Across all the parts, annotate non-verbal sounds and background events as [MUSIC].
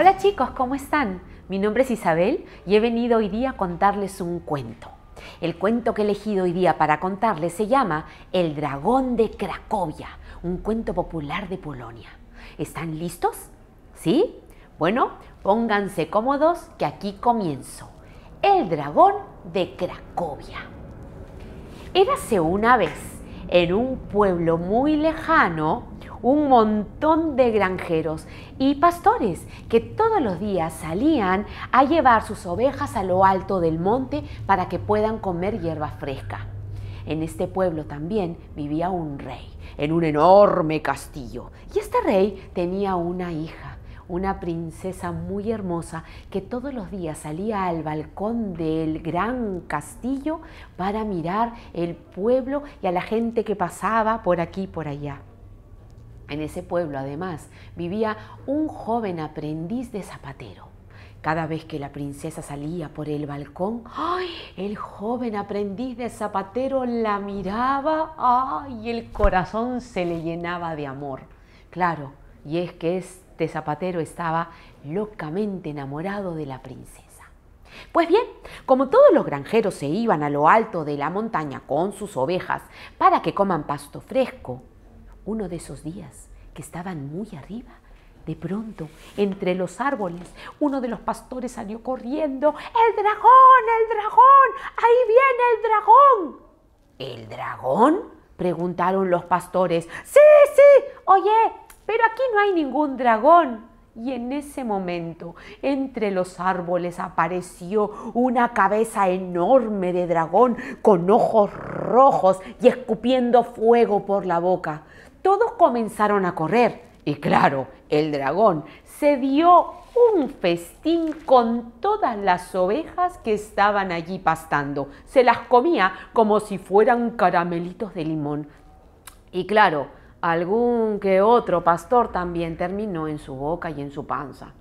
Hola chicos, ¿cómo están? Mi nombre es Isabel y he venido hoy día a contarles un cuento. El cuento que he elegido hoy día para contarles se llama El dragón de Cracovia, un cuento popular de Polonia. ¿Están listos? ¿Sí? Bueno, pónganse cómodos que aquí comienzo. El dragón de Cracovia. Érase una vez, en un pueblo muy lejano, un montón de granjeros y pastores que todos los días salían a llevar sus ovejas a lo alto del monte para que puedan comer hierba fresca. En este pueblo también vivía un rey, en un enorme castillo, y este rey tenía una hija una princesa muy hermosa que todos los días salía al balcón del gran castillo para mirar el pueblo y a la gente que pasaba por aquí y por allá. En ese pueblo, además, vivía un joven aprendiz de zapatero. Cada vez que la princesa salía por el balcón, ¡ay! el joven aprendiz de zapatero la miraba y el corazón se le llenaba de amor. Claro, y es que este zapatero estaba locamente enamorado de la princesa. Pues bien, como todos los granjeros se iban a lo alto de la montaña con sus ovejas para que coman pasto fresco uno de esos días que estaban muy arriba, de pronto, entre los árboles, uno de los pastores salió corriendo. ¡El dragón! ¡El dragón! ¡Ahí viene el dragón! ¿El dragón? preguntaron los pastores. ¡Sí, sí! Oye, pero aquí no hay ningún dragón. Y en ese momento, entre los árboles apareció una cabeza enorme de dragón con ojos rojos y escupiendo fuego por la boca todos comenzaron a correr y claro, el dragón se dio un festín con todas las ovejas que estaban allí pastando. Se las comía como si fueran caramelitos de limón. Y claro, algún que otro pastor también terminó en su boca y en su panza.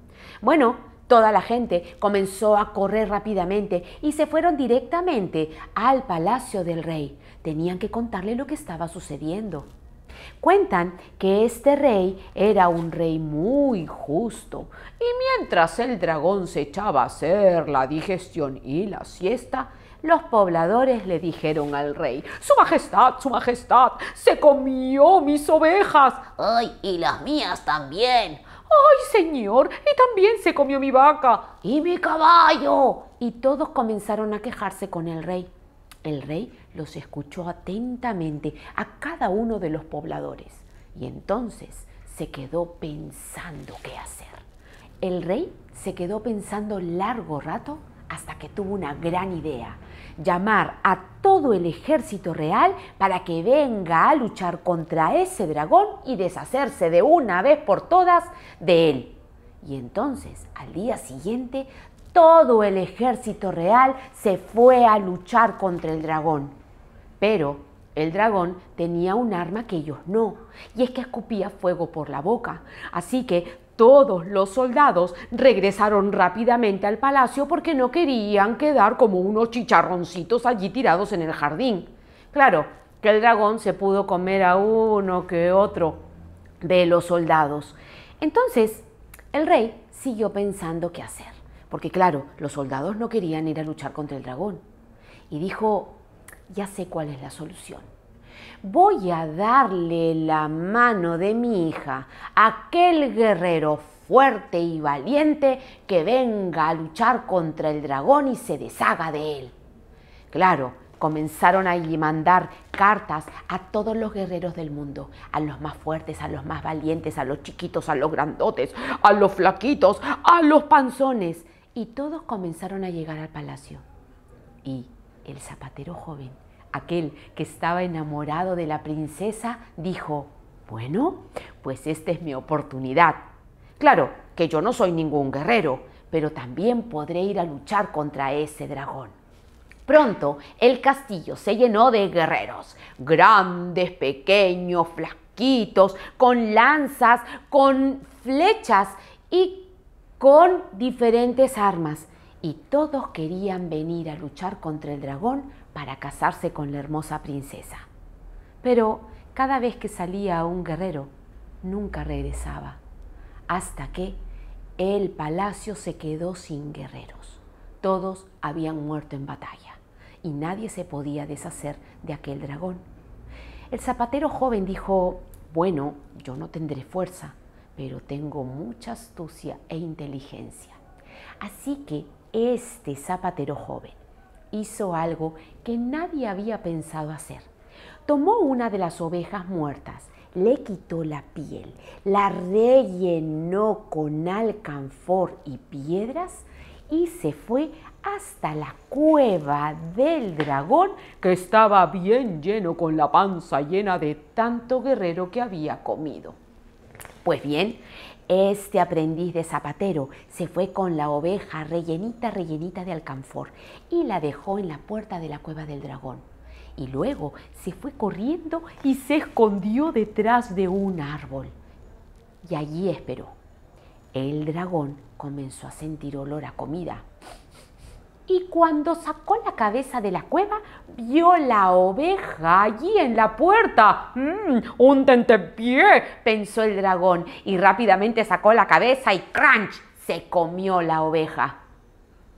Bueno, Toda la gente comenzó a correr rápidamente y se fueron directamente al palacio del rey. Tenían que contarle lo que estaba sucediendo. Cuentan que este rey era un rey muy justo y mientras el dragón se echaba a hacer la digestión y la siesta, los pobladores le dijeron al rey, Su Majestad, Su Majestad, se comió mis ovejas. ¡Ay, y las mías también! ¡Ay, señor! Y también se comió mi vaca. ¡Y mi caballo! Y todos comenzaron a quejarse con el rey. El rey los escuchó atentamente a cada uno de los pobladores y entonces se quedó pensando qué hacer. El rey se quedó pensando largo rato hasta que tuvo una gran idea, llamar a todo el ejército real para que venga a luchar contra ese dragón y deshacerse de una vez por todas de él. Y entonces, al día siguiente, todo el ejército real se fue a luchar contra el dragón. Pero el dragón tenía un arma que ellos no, y es que escupía fuego por la boca. Así que todos los soldados regresaron rápidamente al palacio porque no querían quedar como unos chicharroncitos allí tirados en el jardín. Claro, que el dragón se pudo comer a uno que otro de los soldados. Entonces, el rey siguió pensando qué hacer porque claro, los soldados no querían ir a luchar contra el dragón. Y dijo, ya sé cuál es la solución. Voy a darle la mano de mi hija a aquel guerrero fuerte y valiente que venga a luchar contra el dragón y se deshaga de él. Claro, comenzaron a mandar cartas a todos los guerreros del mundo, a los más fuertes, a los más valientes, a los chiquitos, a los grandotes, a los flaquitos, a los panzones y todos comenzaron a llegar al palacio. Y el zapatero joven, aquel que estaba enamorado de la princesa, dijo, bueno, pues esta es mi oportunidad. Claro que yo no soy ningún guerrero, pero también podré ir a luchar contra ese dragón. Pronto el castillo se llenó de guerreros, grandes, pequeños, flasquitos, con lanzas, con flechas y con diferentes armas y todos querían venir a luchar contra el dragón para casarse con la hermosa princesa. Pero cada vez que salía un guerrero, nunca regresaba, hasta que el palacio se quedó sin guerreros. Todos habían muerto en batalla y nadie se podía deshacer de aquel dragón. El zapatero joven dijo, bueno, yo no tendré fuerza, pero tengo mucha astucia e inteligencia. Así que este zapatero joven hizo algo que nadie había pensado hacer. Tomó una de las ovejas muertas, le quitó la piel, la rellenó con alcanfor y piedras y se fue hasta la cueva del dragón que estaba bien lleno con la panza llena de tanto guerrero que había comido. Pues bien, este aprendiz de zapatero se fue con la oveja rellenita, rellenita de alcanfor y la dejó en la puerta de la cueva del dragón. Y luego se fue corriendo y se escondió detrás de un árbol. Y allí esperó. El dragón comenzó a sentir olor a comida y cuando sacó la cabeza de la cueva, vio la oveja allí en la puerta. ¡Mmm, ¡Un tentepié! pensó el dragón y rápidamente sacó la cabeza y ¡crunch! se comió la oveja.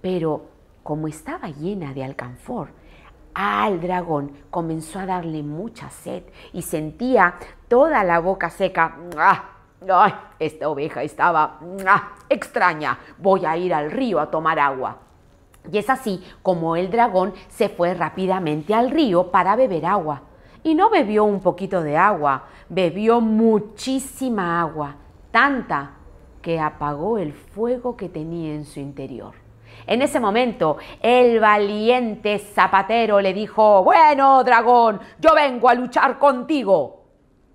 Pero como estaba llena de alcanfor, al dragón comenzó a darle mucha sed y sentía toda la boca seca. ¡Ah! ¡Ay! Esta oveja estaba extraña. Voy a ir al río a tomar agua. Y es así como el dragón se fue rápidamente al río para beber agua. Y no bebió un poquito de agua, bebió muchísima agua, tanta que apagó el fuego que tenía en su interior. En ese momento, el valiente zapatero le dijo, bueno, dragón, yo vengo a luchar contigo.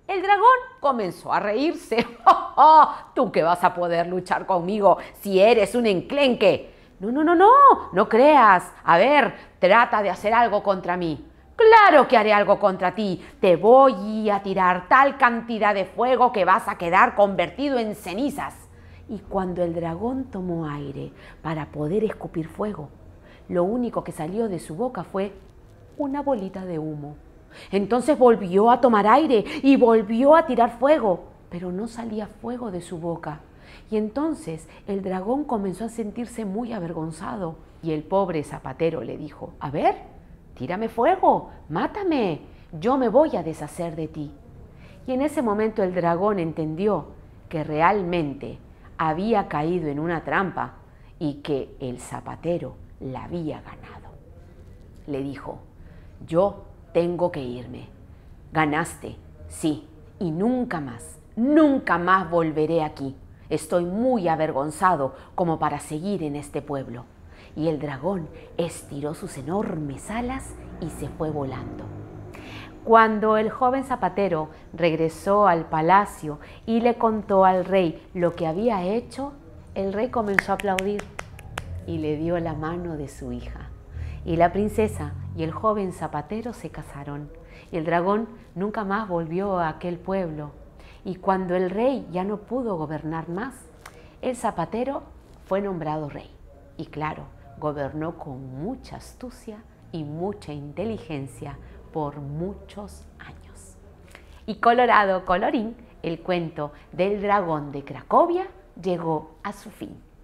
El dragón comenzó a reírse. [LAUGHS] Oh, oh, ¿Tú que vas a poder luchar conmigo si eres un enclenque? No, no, no, no, no creas. A ver, trata de hacer algo contra mí. Claro que haré algo contra ti. Te voy a tirar tal cantidad de fuego que vas a quedar convertido en cenizas. Y cuando el dragón tomó aire para poder escupir fuego, lo único que salió de su boca fue una bolita de humo. Entonces volvió a tomar aire y volvió a tirar fuego, pero no salía fuego de su boca. Y entonces el dragón comenzó a sentirse muy avergonzado y el pobre zapatero le dijo, a ver, tírame fuego, mátame, yo me voy a deshacer de ti. Y en ese momento el dragón entendió que realmente había caído en una trampa y que el zapatero la había ganado. Le dijo, yo tengo que irme. Ganaste, sí, y nunca más, nunca más volveré aquí. Estoy muy avergonzado como para seguir en este pueblo. Y el dragón estiró sus enormes alas y se fue volando. Cuando el joven zapatero regresó al palacio y le contó al rey lo que había hecho, el rey comenzó a aplaudir y le dio la mano de su hija. Y la princesa y el joven zapatero se casaron. Y el dragón nunca más volvió a aquel pueblo y cuando el rey ya no pudo gobernar más, el zapatero fue nombrado rey. Y claro, gobernó con mucha astucia y mucha inteligencia por muchos años. Y colorado colorín, el cuento del dragón de Cracovia llegó a su fin.